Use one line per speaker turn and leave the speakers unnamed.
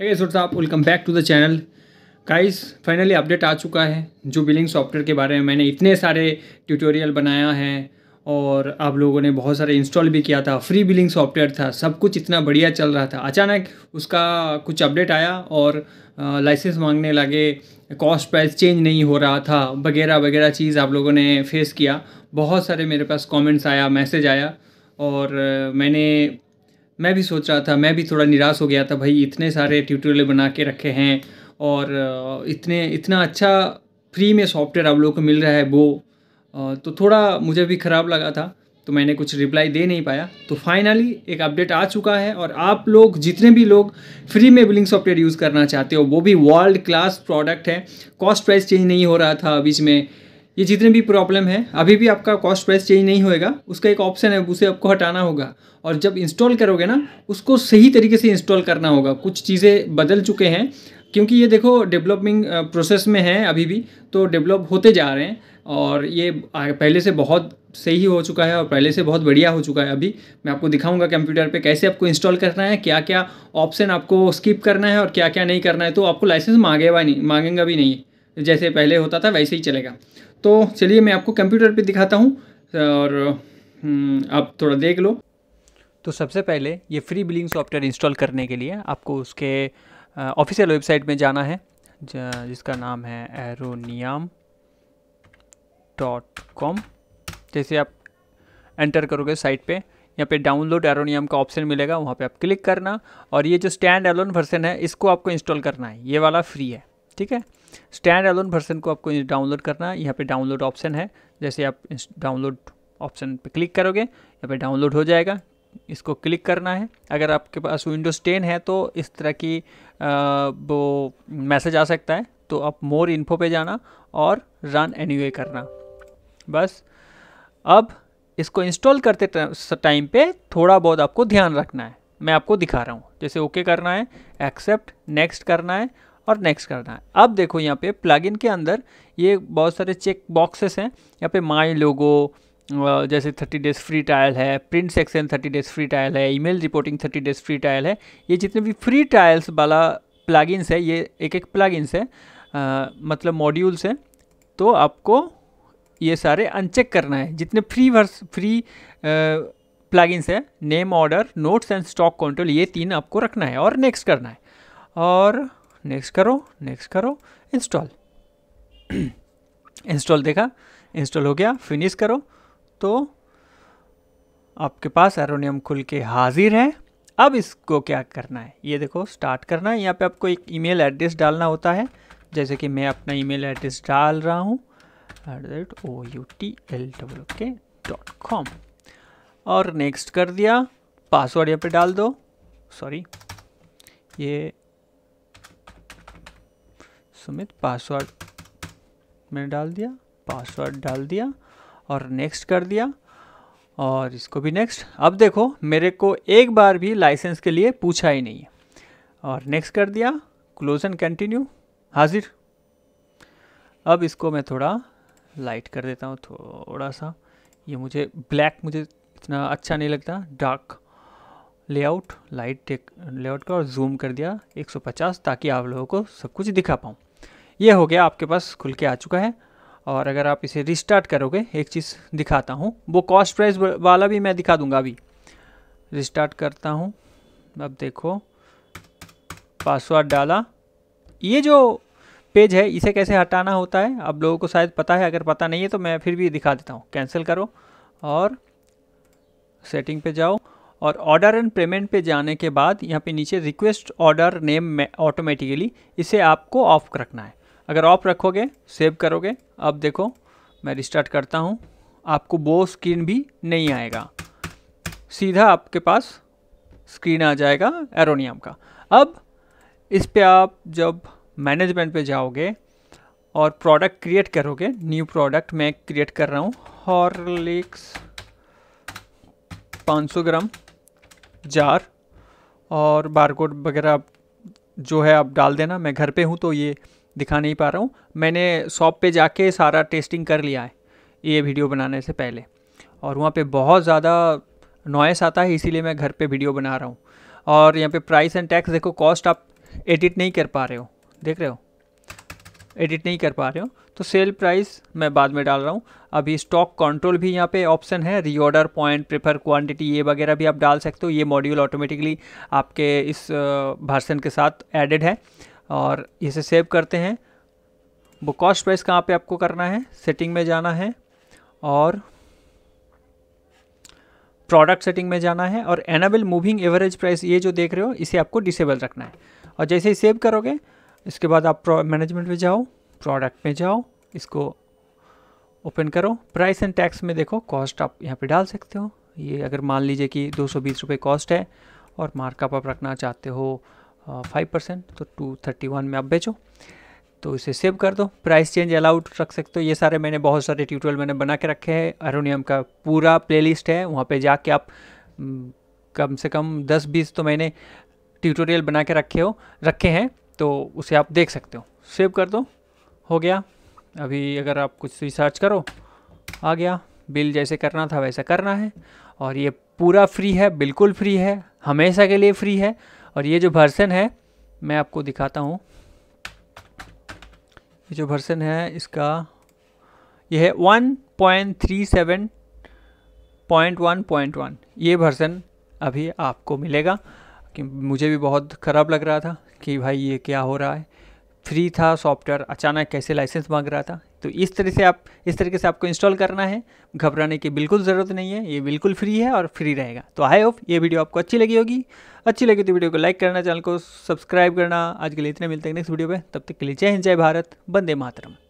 साहब welcome back to the channel guys finally update आ चुका है जो बिलिंग सॉफ्टवेयर के बारे में मैंने इतने सारे ट्यूटोरियल बनाया है और आप लोगों ने बहुत सारे इंस्टॉल भी किया था फ्री बिलिंग सॉफ्टवेयर था सब कुछ इतना बढ़िया चल रहा था अचानक उसका कुछ अपडेट आया और लाइसेंस मांगने लगे कॉस्ट प्राइस चेंज नहीं हो रहा था वगैरह वगैरह चीज़ आप लोगों ने फेस किया बहुत सारे मेरे पास कमेंट्स आया मैसेज आया और मैंने मैं भी सोच रहा था मैं भी थोड़ा निराश हो गया था भाई इतने सारे ट्यूटोरियल बना के रखे हैं और इतने इतना अच्छा फ्री में सॉफ्टवेयर आप लोगों को मिल रहा है वो तो थोड़ा मुझे भी ख़राब लगा था तो मैंने कुछ रिप्लाई दे नहीं पाया तो फाइनली एक अपडेट आ चुका है और आप लोग जितने भी लोग फ्री में बिलिंग सॉफ्टवेयर यूज़ करना चाहते हो वो भी वर्ल्ड क्लास प्रोडक्ट है कॉस्ट प्राइस चेंज नहीं हो रहा था बीच में ये जितने भी प्रॉब्लम है अभी भी आपका कॉस्ट प्राइस चेंज नहीं होएगा उसका एक ऑप्शन है उसे आपको हटाना होगा और जब इंस्टॉल करोगे ना उसको सही तरीके से इंस्टॉल करना होगा कुछ चीज़ें बदल चुके हैं क्योंकि ये देखो डेवलपिंग प्रोसेस में है अभी भी तो डेवलप होते जा रहे हैं और ये पहले से बहुत सही हो चुका है और पहले से बहुत बढ़िया हो चुका है अभी मैं आपको दिखाऊंगा कंप्यूटर पे कैसे आपको इंस्टॉल करना है क्या क्या ऑप्शन आपको स्किप करना है और क्या क्या नहीं करना है तो आपको लाइसेंस मांगेगा नहीं मांगेगा भी नहीं जैसे पहले होता था वैसे ही चलेगा तो चलिए मैं आपको कंप्यूटर पे दिखाता हूँ और हम्म, आप थोड़ा देख लो तो सबसे पहले ये फ्री बिलिंग सॉफ्टवेयर इंस्टॉल करने के लिए आपको उसके ऑफिशियल वेबसाइट में जाना है जिसका नाम है एरोनियम डॉट कॉम जैसे आप एंटर करोगे साइट पे यहाँ पे डाउनलोड एरोनियम का ऑप्शन मिलेगा वहाँ पे आप क्लिक करना और ये जो स्टैंड एलोन वर्सन है इसको आपको इंस्टॉल करना है ये वाला फ्री है ठीक है स्टैंड एलोन वर्सन को आपको डाउनलोड करना है यहाँ पर डाउनलोड ऑप्शन है जैसे आप डाउनलोड ऑप्शन पर क्लिक करोगे यहाँ पर डाउनलोड हो जाएगा इसको क्लिक करना है अगर आपके पास विंडोज़ टेन है तो इस तरह की वो मैसेज आ सकता है तो आप मोर इन्फो पे जाना और रन एनी करना बस अब इसको इंस्टॉल करते टाइम पे थोड़ा बहुत आपको ध्यान रखना है मैं आपको दिखा रहा हूँ जैसे ओके करना है एक्सेप्ट नेक्स्ट करना है और नेक्स्ट करना है अब देखो यहाँ पे प्लगइन के अंदर ये बहुत सारे चेक बॉक्सेस हैं यहाँ पे माई लोगो जैसे थर्टी डेज फ्री ट्रायल है print section thirty days free trial है email reporting thirty days free trial है ये जितने भी फ्री ट्रायल्स वाला प्लगइन्स है ये एक एक प्लगइन्स है आ, मतलब मॉड्यूल्स हैं तो आपको ये सारे अनचेक करना है जितने फ्री वर्स फ्री प्लगइन्स है name order notes and stock control ये तीन आपको रखना है और नेक्स्ट करना है और नेक्स्ट करो नेक्स्ट करो इंस्टॉल इंस्टॉल देखा इंस्टॉल हो गया फिनिश करो तो आपके पास एरोनियम खुल के हाजिर है अब इसको क्या करना है ये देखो स्टार्ट करना है यहाँ पे आपको एक ईमेल एड्रेस डालना होता है जैसे कि मैं अपना ईमेल एड्रेस डाल रहा हूँ at the rate O U T L W K dot com और नेक्स्ट कर दिया पासवर्ड यहाँ पे डाल दो सॉरी ये सुमित पासवर्ड मैंने डाल दिया पासवर्ड डाल दिया और नेक्स्ट कर दिया और इसको भी नेक्स्ट अब देखो मेरे को एक बार भी लाइसेंस के लिए पूछा ही नहीं और नेक्स्ट कर दिया क्लोज एंड कंटिन्यू हाजिर अब इसको मैं थोड़ा लाइट कर देता हूँ थोड़ा सा ये मुझे ब्लैक मुझे इतना अच्छा नहीं लगता dark layout light tech layout का और जूम कर दिया 150 ताकि आप लोगों को सब कुछ दिखा पाऊँ ये हो गया आपके पास खुल के आ चुका है और अगर आप इसे रिस्टार्ट करोगे एक चीज़ दिखाता हूँ वो कॉस्ट प्राइस वाला भी मैं दिखा दूँगा अभी रिस्टार्ट करता हूँ अब देखो पासवर्ड डाला ये जो पेज है इसे कैसे हटाना होता है आप लोगों को शायद पता है अगर पता नहीं है तो मैं फिर भी दिखा देता हूँ कैंसिल करो और सेटिंग पे जाओ और ऑर्डर एंड पेमेंट पे जाने के बाद यहाँ पे नीचे रिक्वेस्ट ऑर्डर नेम ऑटोमेटिकली इसे आपको ऑफ रखना है अगर ऑफ रखोगे सेव करोगे अब देखो मैं रिस्टार्ट करता हूँ आपको वो स्क्रीन भी नहीं आएगा सीधा आपके पास स्क्रीन आ जाएगा एरोनियम का अब इस पे आप जब मैनेजमेंट पे जाओगे और प्रोडक्ट क्रिएट करोगे न्यू प्रोडक्ट मैं क्रिएट कर रहा हूँ हॉर्लिक्स 500 ग्राम जार और बारकोड वगैरह जो है आप डाल देना मैं घर पे हूँ तो ये दिखा नहीं पा रहा हूँ मैंने शॉप पे जाके सारा टेस्टिंग कर लिया है ये वीडियो बनाने से पहले और वहाँ पे बहुत ज़्यादा नॉइस आता है इसीलिए मैं घर पे वीडियो बना रहा हूँ और यहाँ पे प्राइस एंड टैक्स देखो कॉस्ट आप एडिट नहीं कर पा रहे हो देख रहे हो एडिट नहीं कर पा रहे हो तो सेल प्राइस मैं बाद में डाल रहा हूँ अभी स्टॉक कंट्रोल भी यहाँ पे ऑप्शन है रीऑर्डर पॉइंट प्रेफर क्वांटिटी ये वगैरह भी आप डाल सकते हो ये मॉड्यूल ऑटोमेटिकली आपके इस भाषण के साथ एडेड है और इसे सेव करते हैं वो कॉस्ट प्राइस कहाँ पे आपको करना है सेटिंग में जाना है और प्रोडक्ट सेटिंग में जाना है और एनाबल मूविंग एवरेज प्राइस ये जो देख रहे हो इसे आपको डिसेबल रखना है और जैसे ही सेव करोगे इसके बाद आप मैनेजमेंट में जाओ प्रोडक्ट में जाओ इसको ओपन करो प्राइस एंड टैक्स में देखो कॉस्ट आप यहाँ पे डाल सकते हो ये अगर मान लीजिए कि दो सौ कॉस्ट है और मार्कअप आप रखना चाहते हो फाइव परसेंट तो टू थर्टी वन में आप बेचो तो इसे सेव कर दो प्राइस चेंज अलाउड रख सकते हो ये सारे मैंने बहुत सारे ट्यूटोरियल मैंने बना के रखे हैं अरोनियम का पूरा प्लेलिस्ट है वहाँ पे जाके आप हम्म, कम से कम दस बीस तो मैंने ट्यूटोरियल बना के रखे हो रखे हैं तो उसे आप देख सकते हो सेव कर दो हो गया अभी अगर आप कुछ रिसर्च करो आ गया बिल जैसे करना था वैसा करना है और ये पूरा फ्री है बिल्कुल फ्री है हमेशा के लिए फ्री है और ये जो वर्सन है मैं आपको दिखाता हूँ ये जो वर्सन है इसका यह है one point three seven point one point one ये वर्सन अभी आपको मिलेगा कि मुझे भी बहुत ख़राब लग रहा था कि भाई ये क्या हो रहा है फ्री था सॉफ्टवेयर अचानक कैसे लाइसेंस मांग रहा था तो इस तरह से आप इस तरीके से आपको इंस्टॉल करना है घबराने की बिल्कुल ज़रूरत नहीं है ये बिल्कुल फ्री है और फ्री रहेगा तो आई होप ये वीडियो आपको अच्छी लगी होगी अच्छी लगी तो वीडियो को लाइक करना चैनल को सब्सक्राइब करना आज के लिए इतने मिलते हैं नेक्स्ट वीडियो में तब तक के लिए जय हिंद जय भारत बंदे मातरम